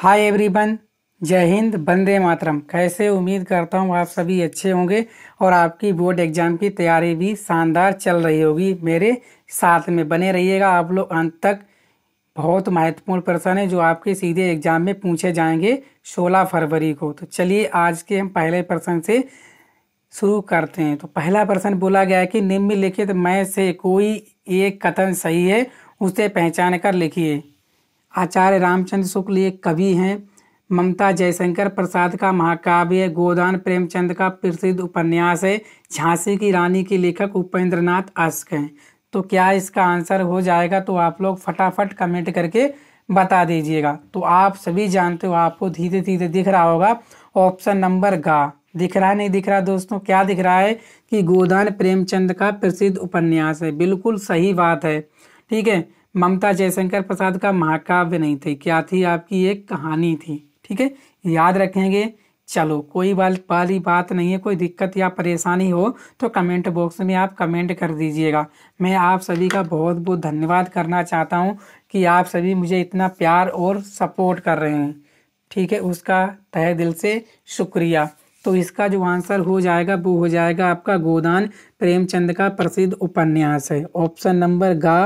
hi everyone जय हिंद बंदे मातरम कैसे उम्मीद करता हूँ आप सभी अच्छे होंगे और आपकी बोर्ड एग्जाम की तैयारी भी शानदार चल रही होगी मेरे साथ में बने रहिएगा आप लोग अंत तक बहुत महत्वपूर्ण प्रश्न है जो आपके सीधे एग्जाम में पूछे जाएंगे 16 फरवरी को तो चलिए आज के हम पहले प्रश्न से शुरू करते हैं तो पहला प्रश्न बोला गया है कि निम्नलिखित में से कोई एक कथन सही है उसे पहचान कर लिखिए आचार्य रामचंद्र शुक्ल एक कवि हैं ममता जयशंकर प्रसाद का महाकाव्य गोदान प्रेमचंद का प्रसिद्ध उपन्यास है झांसी की रानी के लेखक उपेंद्र नाथ आस्क हैं तो क्या इसका आंसर हो जाएगा तो आप लोग फटाफट कमेंट करके बता दीजिएगा तो आप सभी जानते हो आपको धीरे धीरे दिख रहा होगा ऑप्शन नंबर गा दिख रहा नहीं दिख रहा दोस्तों क्या दिख रहा है कि गोदान प्रेमचंद का प्रसिद्ध उपन्यास है बिल्कुल सही बात है ठीक है ममता जयशंकर प्रसाद का महाकाव्य नहीं थे क्या थी आपकी एक कहानी थी ठीक है याद रखेंगे चलो कोई वाली बात नहीं है कोई दिक्कत या परेशानी हो तो कमेंट बॉक्स में आप कमेंट कर दीजिएगा मैं आप सभी का बहुत बहुत धन्यवाद करना चाहता हूँ कि आप सभी मुझे इतना प्यार और सपोर्ट कर रहे हैं ठीक है उसका तहे दिल से शुक्रिया तो इसका जो आंसर हो जाएगा वो हो जाएगा आपका गोदान प्रेमचंद का प्रसिद्ध उपन्यास है ऑप्शन नंबर गा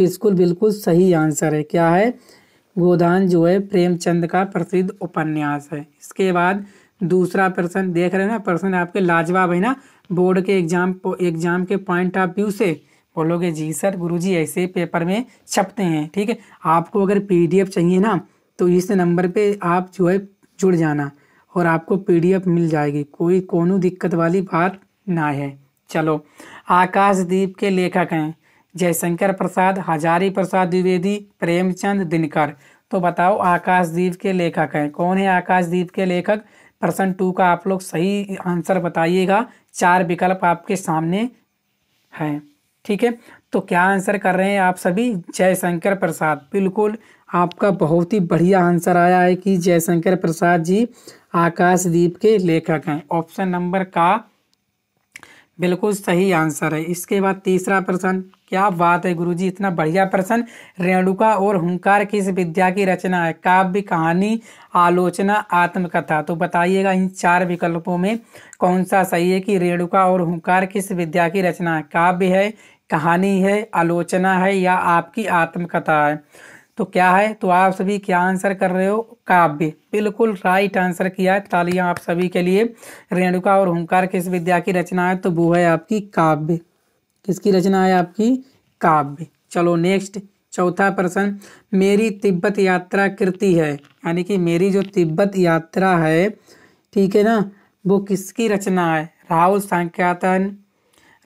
बिल्कुल बिल्कुल सही आंसर है क्या है गोदान जो है प्रेमचंद का प्रसिद्ध उपन्यास है इसके बाद दूसरा प्रश्न देख रहे हैं ना प्रश्न आपके लाजवाब है ना बोर्ड के एग्जाम एग्जाम के पॉइंट ऑफ व्यू से बोलोगे जी सर गुरुजी ऐसे पेपर में छपते हैं ठीक है आपको अगर पीडीएफ चाहिए ना तो इस नंबर पे आप जो है जुड़ जाना और आपको पीडीएफ मिल जाएगी कोई कोनो दिक्कत वाली बात ना है चलो आकाशदीप के लेखक हैं जयशंकर प्रसाद हजारी प्रसाद द्विवेदी प्रेमचंद दिनकर तो बताओ आकाशदीप के लेखक हैं कौन है आकाशदीप के लेखक प्रश्न टू का आप लोग सही आंसर बताइएगा चार विकल्प आपके सामने हैं ठीक है तो क्या आंसर कर रहे हैं आप सभी जयशंकर प्रसाद बिल्कुल आपका बहुत ही बढ़िया आंसर आया है कि जयशंकर प्रसाद जी आकाशदीप के लेखक हैं ऑप्शन नंबर का बिल्कुल सही आंसर है इसके बाद तीसरा प्रश्न क्या बात है गुरुजी इतना बढ़िया प्रश्न रेणुका और हुंकार किस विद्या की रचना है काव्य कहानी आलोचना आत्मकथा तो बताइएगा इन चार विकल्पों में कौन सा सही है कि रेणुका और हुंकार किस विद्या की रचना है काव्य है कहानी है आलोचना है या आपकी आत्मकथा है तो क्या है तो आप सभी क्या आंसर कर रहे हो काव्य बिल्कुल राइट आंसर किया है तालियां आप सभी के लिए रेणुका और हुंकार किस विद्या की रचना है तो वो है आपकी काव्य किसकी रचना है आपकी काव्य चलो नेक्स्ट चौथा प्रश्न मेरी तिब्बत यात्रा कृति है यानी कि मेरी जो तिब्बत यात्रा है ठीक है ना वो किसकी रचना है राहुल सांख्यातन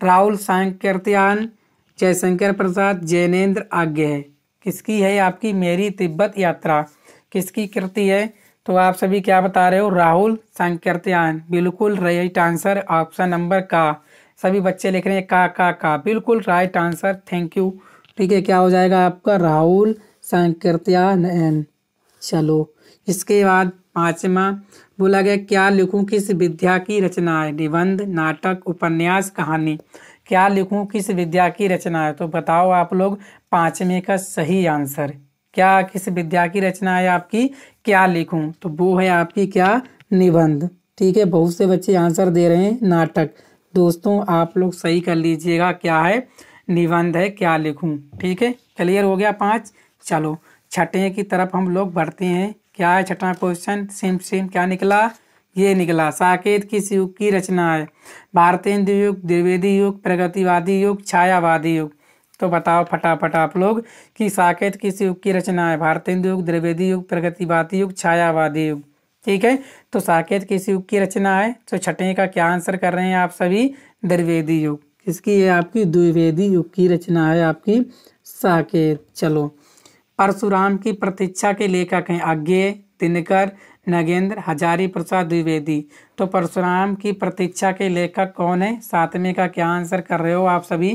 राहुल सांकृत्यान जयशंकर प्रसाद जैनेन्द्र आज्ञ है किसकी है आपकी मेरी तिब्बत यात्रा किसकी कृति है तो आप सभी क्या बता रहे हो राहुल सांकर्त्यान बिल्कुल राइट आंसर ऑप्शन नंबर का सभी बच्चे लिख रहे हैं का का का बिल्कुल राइट आंसर थैंक यू ठीक है क्या हो जाएगा आपका राहुल संकृत्यान चलो इसके बाद पांचवा बोला गया क्या लिखूं किस विद्या की रचना है निबंध नाटक उपन्यास कहानी क्या लिखूं किस विद्या की रचना है तो बताओ आप लोग पांचवे का सही आंसर क्या किस विद्या की रचना है आपकी क्या लिखूं तो वो है आपकी क्या निबंध ठीक है बहुत से बच्चे आंसर दे रहे हैं नाटक दोस्तों आप लोग सही कर लीजिएगा क्या है निबंध है क्या लिखूं ठीक है क्लियर हो गया पाँच चलो छठे की तरफ हम लोग बढ़ते हैं क्या है छठा क्वेश्चन सेम सेम क्या निकला ये निकला साकेत किस युग की रचना है भारतेंद्र युग द्विवेदी युग प्रगतिवादी युग छायावादी युग तो बताओ फटाफट आप लोग कि साकेत किस युग की रचना है भारतेंद्र युग द्रिवेदी युग प्रगतिवादी युग छायावादी युग ठीक है तो साकेत किस युग की रचना है तो छठे का क्या आंसर कर रहे हैं आप सभी द्विवेदी युग किसकी है आपकी द्विवेदी युग की रचना है आपकी साकेत चलो परशुराम की प्रतीक्षा के लेखक हैं अज्ञे दिनकर नगेंद्र हजारी प्रसाद द्विवेदी तो परशुराम की प्रतीक्षा के लेखक कौन है सातवें का क्या आंसर कर रहे हो आप सभी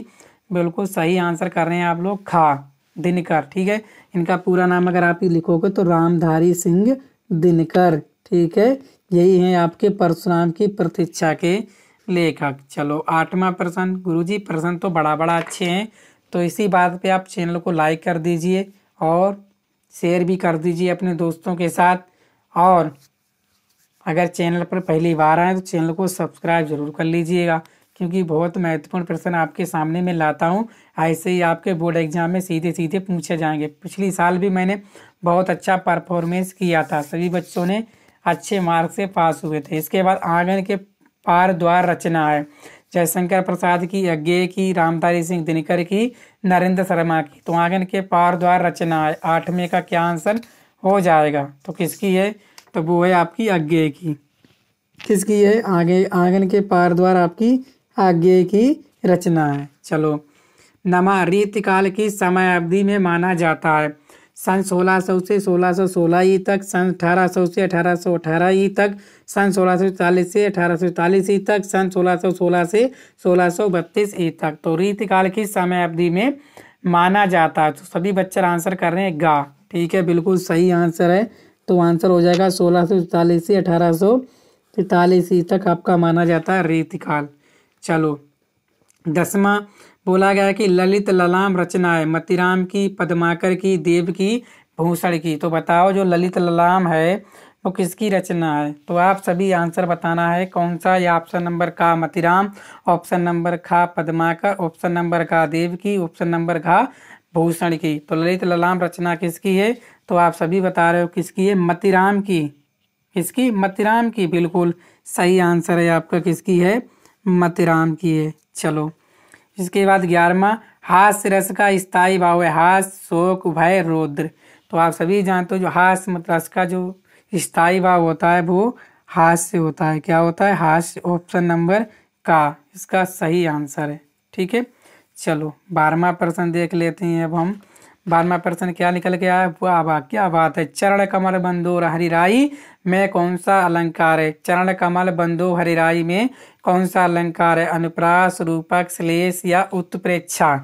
बिल्कुल सही आंसर कर रहे हैं आप लोग खा दिनकर ठीक है इनका पूरा नाम अगर आप लिखोगे तो रामधारी सिंह दिनकर ठीक है यही है आपके परशुराम की प्रतीक्षा के लेखक चलो आठवां प्रश्न गुरुजी प्रश्न तो बड़ा बड़ा अच्छे हैं तो इसी बात पे आप चैनल को लाइक कर दीजिए और शेयर भी कर दीजिए अपने दोस्तों के साथ और अगर चैनल पर पहली बार आए तो चैनल को सब्सक्राइब जरूर कर लीजिएगा क्योंकि बहुत महत्वपूर्ण प्रश्न आपके सामने में लाता हूँ ऐसे ही आपके बोर्ड एग्जाम में सीधे सीधे पूछे जाएंगे पिछली साल भी मैंने बहुत अच्छा परफॉर्मेंस किया था सभी बच्चों ने अच्छे मार्क से पास हुए थे इसके बाद आंगन के पार द्वार रचना है जयशंकर प्रसाद की यज्ञ की रामधारी सिंह दिनकर की नरेंद्र शर्मा की तो आंगन के पार द्वार रचना है आठवें का क्या आंसर हो जाएगा तो किसकी है तो वो है आपकी यज्ञ की किसकी है आगे आंगन के पार द्वार आपकी आज्ञे की रचना है चलो नमा रीतकाल की समय अवधि में माना जाता है सन 1600 से 1616 ई तक सन 1800 से 1818 ई तक सन 1640 से 1840 ई तक सन 1616 से 1632 ई तक तो रीतकाल की समय अवधि में माना जाता है तो सभी बच्चे आंसर कर रहे हैं गा ठीक है बिल्कुल सही आंसर है तो आंसर हो जाएगा सोलह से अठारह सौ तक आपका माना जाता है रीतकाल चलो दसवा बोला गया कि ललित ललाम रचनाएं मतिराम की पद्माकर की देव की भूषण की तो बताओ जो ललित ललाम है वो किसकी रचना है तो आप सभी आंसर बताना है कौन सा या ऑप्शन नंबर का मतिराम ऑप्शन नंबर खा पद्माकर ऑप्शन नंबर का देव की ऑप्शन नंबर खा भूषण की तो ललित ललाम रचना किसकी है तो आप सभी बता रहे हो किसकी है मतिराम की किसकी मतिराम की बिल्कुल सही आंसर है आपका किसकी है मतराम किए चलो इसके बाद ग्यारहवा हास रस का स्थायी भाव है हास शोक भय रौद्र तो आप सभी जानते हो जो हास मत रस का जो स्थायी भाव होता है वो हास्य होता है क्या होता है हास्य ऑप्शन नंबर का इसका सही आंसर है ठीक है चलो बारहवा प्रश्न देख लेते हैं अब हम बारहवा प्रश्न क्या निकल के आया वाह वाह क्या बात है चरण कमल बंदो हरिराई में कौन सा अलंकार है चरण कमल बंदो हरिराई में कौन सा अलंकार है अनुप्रास रूपक श्लेष या उत्प्रेक्षा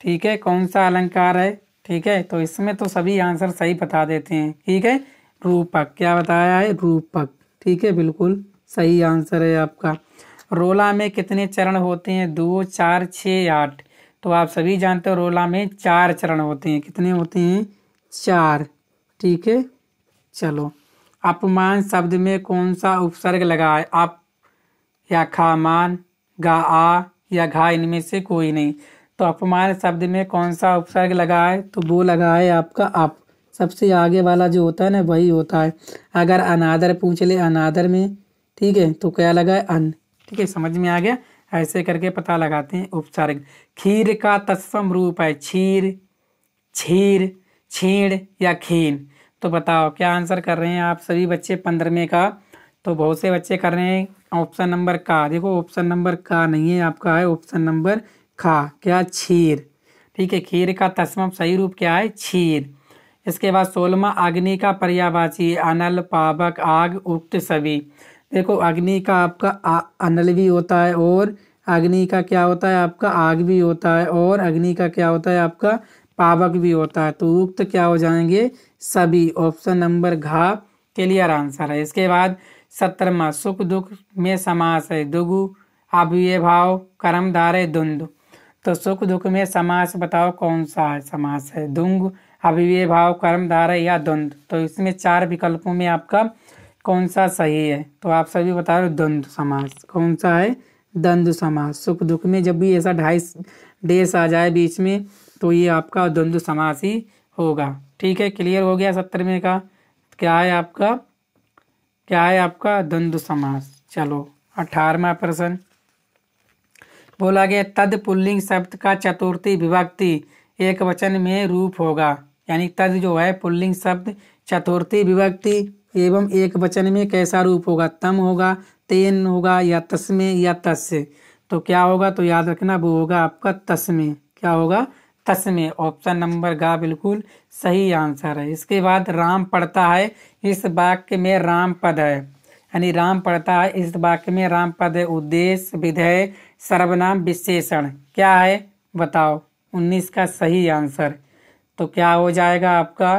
ठीक है कौन सा अलंकार है ठीक है तो इसमें तो सभी आंसर सही बता देते हैं ठीक है रूपक क्या बताया है रूपक ठीक है बिल्कुल सही आंसर है आपका रोला में कितने चरण होते हैं दो चार छः आठ तो आप सभी जानते हो रोला में चार चरण होते हैं कितने होते हैं चार ठीक है चलो अपमान शब्द में कौन सा उपसर्ग लगा है आप या खामान गा आ या घा इनमें से कोई नहीं तो अपमान शब्द में कौन सा उपसर्ग लगा है तो वो लगा है आपका अप सबसे आगे वाला जो होता है ना वही होता है अगर अनादर पूछ ले अनादर में ठीक है तो क्या लगा है अन ठीक है समझ में आ गया ऐसे करके पता लगाते हैं उपसर्ग खीर का तत्सम रूप है छीर छीर छीण या खीन तो बताओ क्या आंसर कर रहे हैं आप सभी बच्चे पंद्रहवें का तो बहुत से बच्चे कर रहे हैं ऑप्शन नंबर का देखो ऑप्शन नंबर का नहीं है आपका है ऑप्शन नंबर खा क्या छीर ठीक है खीर का तस्म सही रूप क्या है छीर इसके बाद सोलमा अग्नि का पर्यावाची अनल पावक आग उक्त सभी देखो अग्नि का आपका अनल भी होता है और अग्नि का क्या होता है आपका आग भी होता है और अग्नि का क्या होता है आपका पावक भी होता है तो उक्त क्या हो जाएंगे सभी ऑप्शन नंबर घा क्लियर आंसर है इसके बाद सत्रमा सुख दुख में समास है दुगु अव्यय भाव कर्म धारे द्वंद तो सुख दुख में समास बताओ कौन सा है समास है दुंग अव्यय भाव कर्म धारे या द्वंद तो इसमें चार विकल्पों में आपका कौन सा सही है तो आप सभी बता रहे हो द्वंद समास कौन सा है द्वंद समास सुख दुख में जब भी ऐसा ढाई देश आ जाए बीच में तो ये आपका द्वंद्व समास ही होगा ठीक है क्लियर हो गया सत्तरवें का क्या है आपका क्या है आपका द्वंद्व समास चलो अठारवा प्रश्न बोला गया तद पुल्लिंग शब्द का चतुर्थी विभक्ति एक वचन में रूप होगा यानी तद जो है पुल्लिंग शब्द चतुर्थी विभक्ति एवं एक वचन में कैसा रूप होगा तम होगा तेन होगा या तस्में या तस्य तो क्या होगा तो याद रखना वो होगा आपका तस्में क्या होगा तस्मे ऑप्शन नंबर गा बिल्कुल सही आंसर है इसके बाद राम पढ़ता है इस वाक्य में राम पद है यानी राम पढ़ता है इस वाक्य में राम पद है उद्देश्य विधेय सर्वनाम विशेषण क्या है बताओ उन्नीस का सही आंसर तो क्या हो जाएगा आपका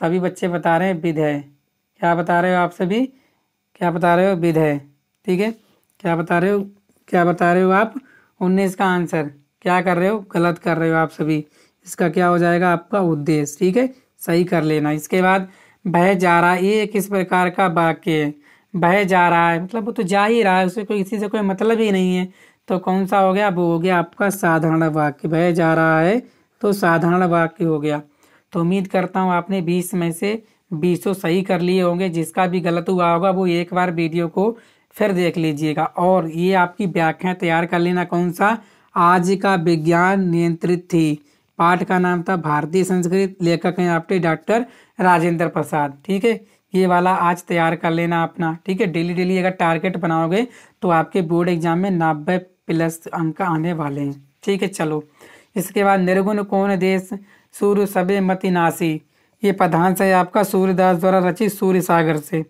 सभी बच्चे बता रहे हैं विधेय क्या बता रहे हो आप सभी क्या बता रहे हो विधेय ठीक है क्या बता रहे हो क्या बता रहे हो आप उन्नीस का आंसर क्या कर रहे हो गलत कर रहे हो आप सभी इसका क्या हो जाएगा आपका उद्देश्य ठीक है सही कर लेना इसके बाद बह जा रहा है ये किस प्रकार का वाक्य है बह जा रहा है मतलब वो तो जा ही रहा है उसे कोई इसी से कोई मतलब ही नहीं है तो कौन सा हो गया वो हो गया आपका साधारण वाक्य बह जा रहा है तो साधारण वाक्य हो गया तो उम्मीद करता हूँ आपने बीस में से बीसों सही कर लिए होंगे जिसका भी गलत हुआ होगा वो एक बार वीडियो को फिर देख लीजिएगा और ये आपकी व्याख्या तैयार कर लेना कौन सा आज का विज्ञान नियंत्रित थी पाठ का नाम था भारतीय संस्कृत लेखक हैं आपके डॉक्टर राजेंद्र प्रसाद ठीक है ये वाला आज तैयार कर लेना अपना ठीक है डेली डेली अगर टारगेट बनाओगे तो आपके बोर्ड एग्जाम में नब्बे प्लस अंक आने वाले हैं ठीक है चलो इसके बाद निर्गुण कौन देश सूर्य सबे मति नासी ये प्रधान है आपका सूर्यदास द्वारा रचित सूर्य सागर से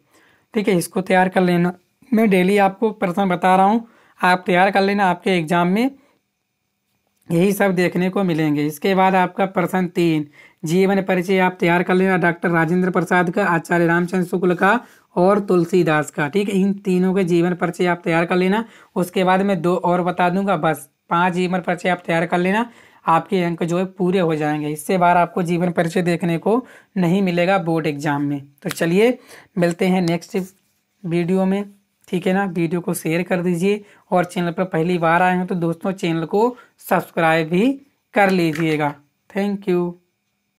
ठीक है इसको तैयार कर लेना मैं डेली आपको प्रश्न बता रहा हूँ आप तैयार कर लेना आपके एग्जाम में यही सब देखने को मिलेंगे इसके बाद आपका प्रश्न तीन जीवन परिचय आप तैयार कर लेना डॉक्टर राजेंद्र प्रसाद का आचार्य रामचंद्र शुक्ल का और तुलसीदास का ठीक है इन तीनों के जीवन परिचय आप तैयार कर लेना उसके बाद मैं दो और बता दूंगा बस पांच जीवन परिचय आप तैयार कर लेना आपके अंक जो है पूरे हो जाएंगे इससे बार आपको जीवन परिचय देखने को नहीं मिलेगा बोर्ड एग्जाम में तो चलिए मिलते हैं नेक्स्ट वीडियो में ठीक है ना वीडियो को शेयर कर दीजिए और चैनल पर पहली बार आए हैं तो दोस्तों चैनल को सब्सक्राइब भी कर लीजिएगा थैंक यू